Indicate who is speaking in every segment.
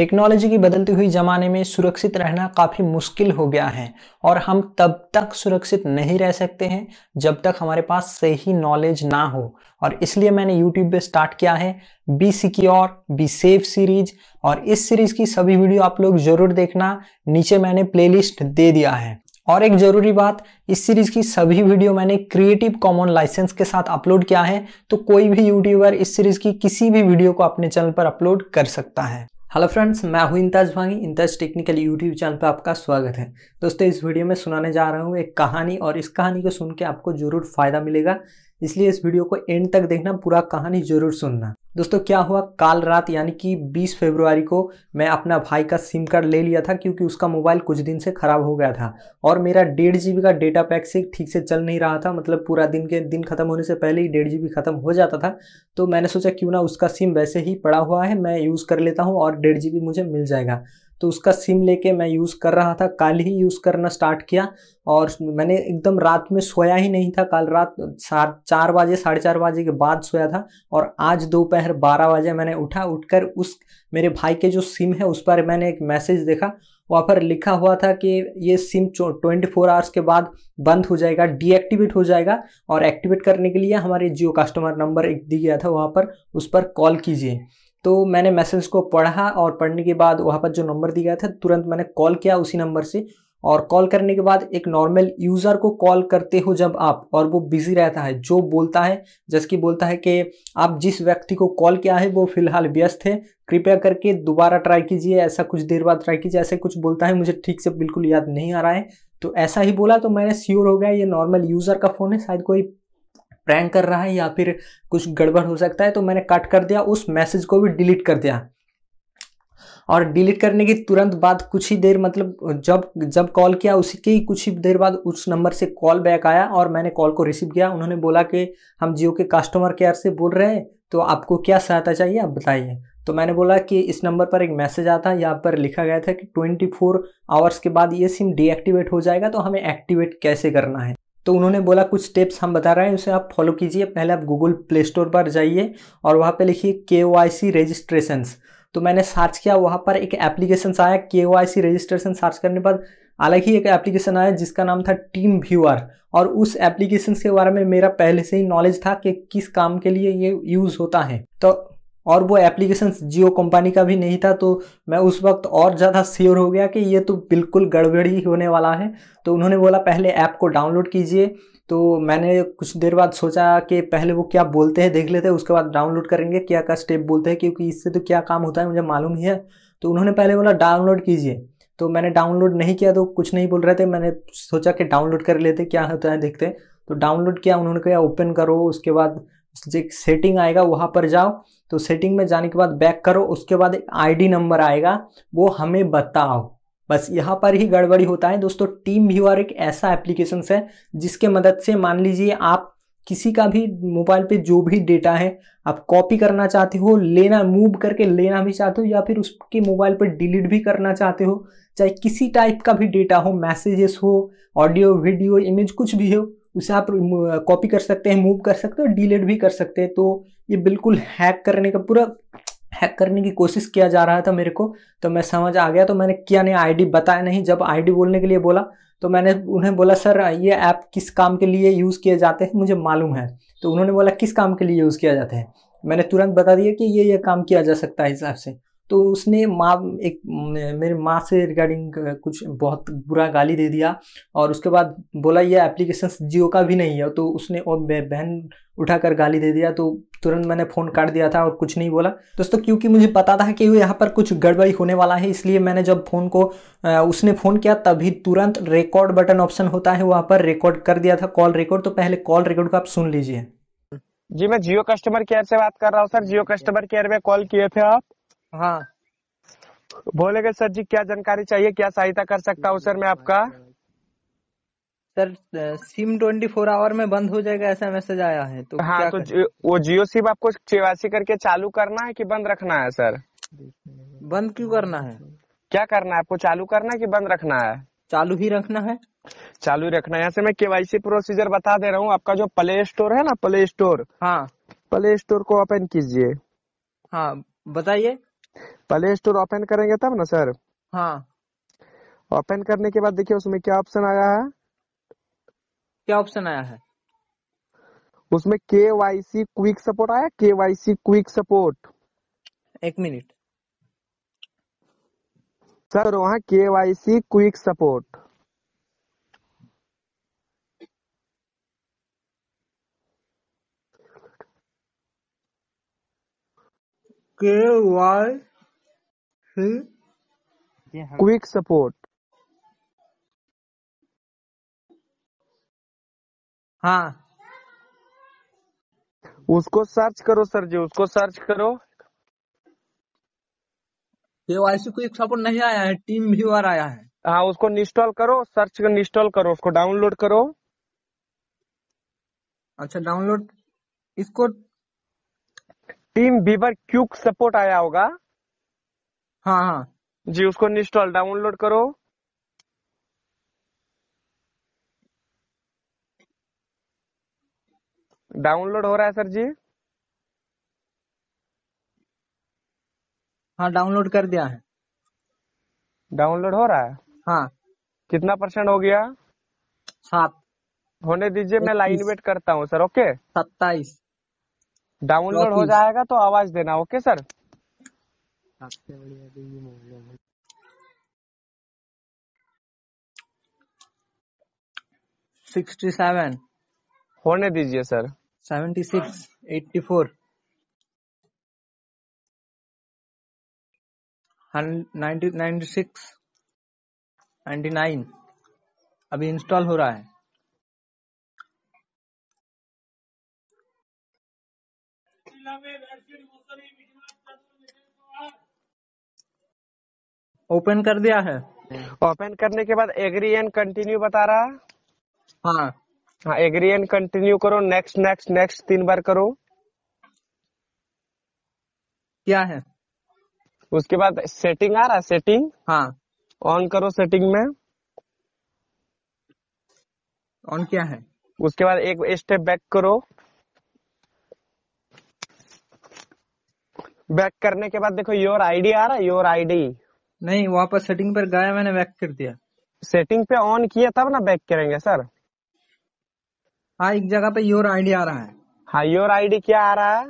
Speaker 1: technology की बदलती हुई ज़माने में सुरक्षित रहना काफ़ी मुश्किल हो गया है और हम तब तक सुरक्षित नहीं रह सकते हैं जब तक हमारे पास सही नॉलेज ना हो और इसलिए मैंने यूट्यूब पे स्टार्ट किया है be secure be safe series और इस सीरीज़ की सभी वीडियो आप लोग ज़रूर देखना नीचे मैंने प्लेलिस्ट दे दिया है और एक ज़रूरी बात इस सीरीज़ की सभी वीडियो मैंने क्रिएटिव कॉमन लाइसेंस के साथ अपलोड किया है तो कोई भी यूट्यूबर इस सीरीज़ की किसी भी वीडियो को अपने चैनल पर अपलोड कर सकता है हेलो फ्रेंड्स मैं हूं इंताज भांगी इंताज टेक्निकल यूट्यूब चैनल पर आपका स्वागत है दोस्तों इस वीडियो में सुनाने जा रहा हूं एक कहानी और इस कहानी को सुन के आपको जरूर फायदा मिलेगा इसलिए इस वीडियो को एंड तक देखना पूरा कहानी जरूर सुनना दोस्तों क्या हुआ काल रात यानी कि 20 फरवरी को मैं अपना भाई का सिम कार्ड ले लिया था क्योंकि उसका मोबाइल कुछ दिन से ख़राब हो गया था और मेरा डेढ़ जी का डेटा पैक से ठीक से चल नहीं रहा था मतलब पूरा दिन के दिन ख़त्म होने से पहले ही डेढ़ जी ख़त्म हो जाता था तो मैंने सोचा क्यों ना उसका सिम वैसे ही पड़ा हुआ है मैं यूज़ कर लेता हूँ और डेढ़ जी मुझे मिल जाएगा तो उसका सिम लेके मैं यूज़ कर रहा था कल ही यूज़ करना स्टार्ट किया और मैंने एकदम रात में सोया ही नहीं था कल रात सात चार बजे साढ़े चार बजे के बाद सोया था और आज दोपहर बारह बजे मैंने उठा उठकर उस मेरे भाई के जो सिम है उस पर मैंने एक मैसेज देखा वहाँ पर लिखा हुआ था कि ये सिम ट्वेंटी फोर आवर्स के बाद बंद हो जाएगा डीएक्टिवेट हो जाएगा और एक्टिवेट करने के लिए हमारे जियो कस्टमर नंबर एक दिया गया था वहाँ पर उस पर कॉल कीजिए तो मैंने मैसेज को पढ़ा और पढ़ने के बाद वहाँ पर जो नंबर दिया था तुरंत मैंने कॉल किया उसी नंबर से और कॉल करने के बाद एक नॉर्मल यूज़र को कॉल करते हो जब आप और वो बिज़ी रहता है जो बोलता है जैसे कि बोलता है कि आप जिस व्यक्ति को कॉल किया है वो फिलहाल व्यस्त है कृपया करके दोबारा ट्राई कीजिए ऐसा कुछ देर बाद ट्राई कीजिए ऐसे कुछ बोलता है मुझे ठीक से बिल्कुल याद नहीं आ रहा है तो ऐसा ही बोला तो मैंने श्योर हो गया ये नॉर्मल यूज़र का फ़ोन है शायद कोई प्रैंक कर रहा है या फिर कुछ गड़बड़ हो सकता है तो मैंने कट कर दिया उस मैसेज को भी डिलीट कर दिया और डिलीट करने के तुरंत बाद कुछ ही देर मतलब जब जब कॉल किया उसी के ही कुछ ही देर बाद उस नंबर से कॉल बैक आया और मैंने कॉल को रिसीव किया उन्होंने बोला कि हम जियो के कस्टमर केयर से बोल रहे हैं तो आपको क्या सहायता चाहिए आप बताइए तो मैंने बोला कि इस नंबर पर एक मैसेज आता है यहाँ पर लिखा गया था कि 24 आवर्स के बाद ये सिम डीएक्टिवेट हो जाएगा तो हमें एक्टिवेट कैसे करना है तो उन्होंने बोला कुछ स्टेप्स हम बता रहे हैं उसे आप फॉलो कीजिए पहले आप गूगल प्ले स्टोर पर जाइए और वहाँ पे लिखिए के आई सी रजिस्ट्रेशन तो मैंने सर्च किया वहाँ पर एक एप्लीकेशन आया के आई सी रजिस्ट्रेशन सर्च करने पर हालांकि एक एप्लीकेशन आया जिसका नाम था टीम व्यूअर और उस एप्लीकेशन के बारे में मेरा पहले से ही नॉलेज था कि किस काम के लिए ये यूज़ होता है तो और वो एप्लीकेशन जियो कंपनी का भी नहीं था तो मैं उस वक्त और ज़्यादा श्योर हो गया कि ये तो बिल्कुल गड़बड़ी होने वाला है तो उन्होंने बोला पहले ऐप को डाउनलोड कीजिए तो मैंने कुछ देर बाद सोचा कि पहले वो क्या बोलते हैं देख लेते हैं उसके बाद डाउनलोड करेंगे क्या क्या स्टेप बोलते हैं क्योंकि इससे तो क्या काम होता है मुझे मालूम ही है तो उन्होंने पहले बोला डाउनलोड कीजिए तो मैंने डाउनलोड नहीं किया तो कुछ नहीं बोल रहे थे मैंने सोचा कि डाउनलोड कर लेते क्या होता है देखते तो डाउनलोड किया उन्होंने कहा ओपन करो उसके बाद सेटिंग आएगा वहाँ पर जाओ तो सेटिंग में जाने के बाद बैक करो उसके बाद एक आईडी नंबर आएगा वो हमें बताओ बस यहाँ पर ही गड़बड़ी होता है दोस्तों टीम व्यूअर एक ऐसा एप्लीकेशन है जिसके मदद से मान लीजिए आप किसी का भी मोबाइल पे जो भी डेटा है आप कॉपी करना चाहते हो लेना मूव करके लेना भी चाहते हो या फिर उसके मोबाइल पर डिलीट भी करना चाहते हो चाहे किसी टाइप का भी डेटा हो मैसेजेस हो ऑडियो वीडियो इमेज कुछ भी हो उसे आप कॉपी कर सकते हैं मूव कर सकते हैं डिलीट भी कर सकते हैं तो ये बिल्कुल हैक करने का पूरा हैक करने की कोशिश किया जा रहा था मेरे को तो मैं समझ आ गया तो मैंने किया नहीं आईडी बताया नहीं जब आईडी बोलने के लिए बोला तो मैंने उन्हें बोला सर ये ऐप किस काम के लिए यूज़ किए जाते हैं मुझे मालूम है तो उन्होंने बोला किस काम के लिए यूज़ किया जाता है मैंने तुरंत बता दिया कि ये ये काम किया जा सकता है हिसाब से तो उसने माँ एक मेरे माँ से रिगार्डिंग कुछ बहुत बुरा गाली दे दिया और उसके बाद बोला ये एप्लीकेशन जियो का भी नहीं है तो उसने और बहन उठाकर गाली दे दिया तो तुरंत मैंने फ़ोन काट दिया था और कुछ नहीं बोला दोस्तों क्योंकि मुझे पता था कि यहाँ पर कुछ गड़बड़ी होने वाला है इसलिए मैंने जब फ़ोन को उसने फ़ोन किया तभी तुरंत रिकॉर्ड बटन ऑप्शन होता है वहाँ पर रिकॉर्ड कर दिया था कॉल रिकॉर्ड तो पहले कॉल रिकॉर्ड को आप सुन लीजिए
Speaker 2: जी मैं जियो कस्टमर केयर से बात कर रहा हूँ सर जियो कस्टमर केयर में कॉल किए थे आप हाँ बोलेगा सर जी क्या जानकारी चाहिए क्या सहायता कर सकता हूँ सर मैं आपका
Speaker 1: sir SIM twenty four hour में बंद हो जाएगा ऐसा मैसेज आया है तो हाँ क्या तो
Speaker 2: वो जियो सिम आपको चेवासी करके चालू करना है कि बंद रखना है सर बंद क्यों करना है क्या करना है आपको चालू करना है कि बंद रखना है चालू ही रखना है चालू रखना है यहाँ से मैं केवाईसी प्रोसीजर बता दे रहा हूँ आपका जो प्ले स्टोर है ना प्ले स्टोर हाँ प्ले स्टोर को ओपन कीजिए
Speaker 1: हाँ बताइए
Speaker 2: पहले स्टोर ओपन करेंगे तब ना सर हाँ ओपन करने के बाद देखिए उसमें क्या ऑप्शन
Speaker 1: आया है क्या ऑप्शन आया है
Speaker 2: उसमें के वाई सी क्विक सपोर्ट आया K Y C quick support एक मिनट सर वहाँ K Y C quick support K Y quick support हाँ उसको सर्च करो सर जी उसको सर्च करो केवाईसी क्विक सपोर्ट नहीं आया है टीम व्यूअर आया है हाँ उसको इंस्टॉल करो सर्च कर इंस्टॉल करो उसको डाउनलोड करो अच्छा डाउनलोड इसको टीम बीवर क्यूक सपोर्ट आया होगा हाँ हाँ जी उसको इंस्टॉल डाउनलोड करो डाउनलोड हो रहा है सर जी हाँ डाउनलोड कर दिया है डाउनलोड हो रहा है हाँ कितना परसेंट हो गया सात होने दीजिए मैं लाइन वेट करता हूँ सर ओके सत्ताईस डाउनलोड हो जाएगा तो आवाज देना ओके सर सबसे बढ़िया तो ये मूवी है सिक्सटी सेवन होने दीजिए sir seventy six eighty four ninety six ninety nine अभी इंस्टॉल हो रहा है ओपन कर दिया है ओपन करने के बाद एग्री एंड कंटिन्यू बता रहा हाँ हाँ एग्री एंड कंटिन्यू करो नेक्स्ट नेक्स्ट नेक्स्ट तीन बार करो क्या है उसके बाद सेटिंग आ रहा है सेटिंग हाँ ऑन करो सेटिंग में ऑन क्या है उसके बाद एक स्टेप बैक करो बैक करने के बाद देखो योर आईडी आ रहा है योर आईडी नहीं वहाँ सेटिंग पर गया मैंने बैक कर दिया सेटिंग पे ऑन किया तब ना बैक करेंगे सर हाँ एक जगह पे योर आईडी आ रहा है हाँ योर आईडी क्या आ रहा है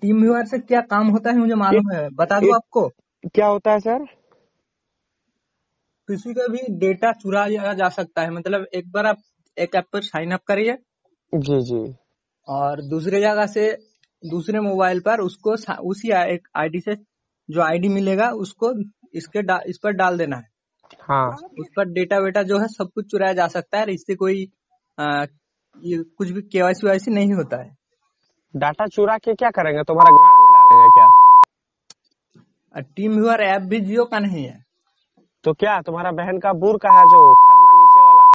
Speaker 2: टीम व्यूअर से क्या काम होता है मुझे मालूम है बता दो आपको क्या होता है सर
Speaker 1: किसी का भी डेटा चुरा लिया जा सकता है मतलब एक बार आप एक ऐप पर साइन अप करिए जी जी और दूसरे जगह से दूसरे मोबाइल पर उसको उसी एक आईडी से जो आईडी मिलेगा उसको इसके इस पर डाल देना है हाँ उस पर डेटा वेटा जो है सब कुछ चुराया जा सकता है इससे कोई आ, कुछ भी केवाईसी वाईसी नहीं होता है डाटा चुरा के क्या करेंगे तुम्हारा गांड
Speaker 2: में डालेंगे क्या टीम व्यूअर ऐप भी जियो का नहीं है तो क्या तुम्हारा बहन का बुर का है जो थर्मा नीचे वाला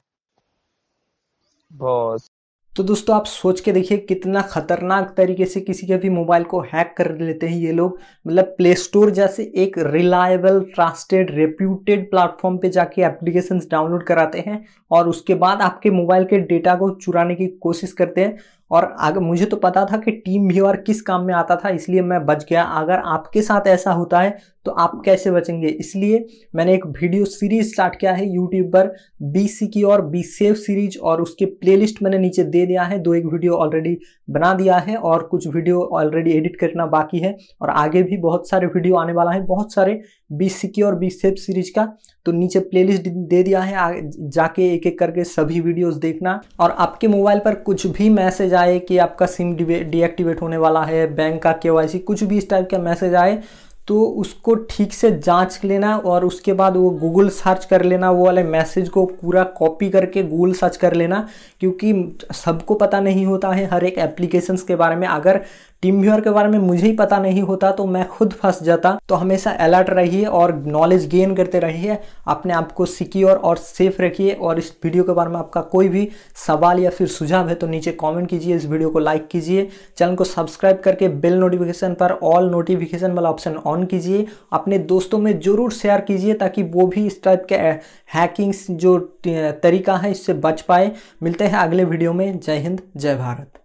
Speaker 1: बॉस तो दोस्तों आप सोच के देखिए कितना खतरनाक तरीके से किसी के भी मोबाइल को हैक कर लेते हैं ये लोग मतलब प्ले स्टोर जैसे एक रिलायबल ट्रस्टेड रेप्यूटेड प्लेटफॉर्म पे जाके एप्लीकेशंस डाउनलोड कराते हैं और उसके बाद आपके मोबाइल के डेटा को चुराने की कोशिश करते हैं और अगर मुझे तो पता था कि टीम व्यूअर किस काम में आता था इसलिए मैं बच गया अगर आपके साथ ऐसा होता है तो आप कैसे बचेंगे इसलिए मैंने एक वीडियो सीरीज स्टार्ट किया है यूट्यूब पर बी सी की और बी सेफ सीरीज और उसके प्लेलिस्ट मैंने नीचे दे दिया है दो एक वीडियो ऑलरेडी बना दिया है और कुछ वीडियो ऑलरेडी एडिट करना बाकी है और आगे भी बहुत सारे वीडियो आने वाला है बहुत सारे बी सी की और बी सेफ सीरीज का तो नीचे लिस्ट दे दिया है जाके एक एक करके सभी वीडियोज देखना और आपके मोबाइल पर कुछ भी मैसेज आए कि आपका सिम डीएक्टिवेट होने वाला है बैंक का के कुछ भी इस टाइप का मैसेज आए तो उसको ठीक से जांच लेना और उसके बाद वो गूगल सर्च कर लेना वो वाले मैसेज को पूरा कॉपी करके गूगल सर्च कर लेना क्योंकि सबको पता नहीं होता है हर एक एप्लीकेशंस के बारे में अगर टीम व्यूअर के बारे में मुझे ही पता नहीं होता तो मैं खुद फंस जाता तो हमेशा अलर्ट रहिए और नॉलेज गेन करते रहिए अपने आप को सिक्योर और सेफ रखिए और इस वीडियो के बारे में आपका कोई भी सवाल या फिर सुझाव है तो नीचे कॉमेंट कीजिए इस वीडियो को लाइक कीजिए चैनल को सब्सक्राइब करके बेल नोटिफिकेशन पर ऑल नोटिफिकेशन वाला ऑप्शन ऑन कीजिए अपने दोस्तों में ज़रूर शेयर कीजिए ताकि वो भी इस टाइप के हैकिंग्स जो तरीका है इससे बच पाए मिलते हैं अगले वीडियो में जय हिंद जय भारत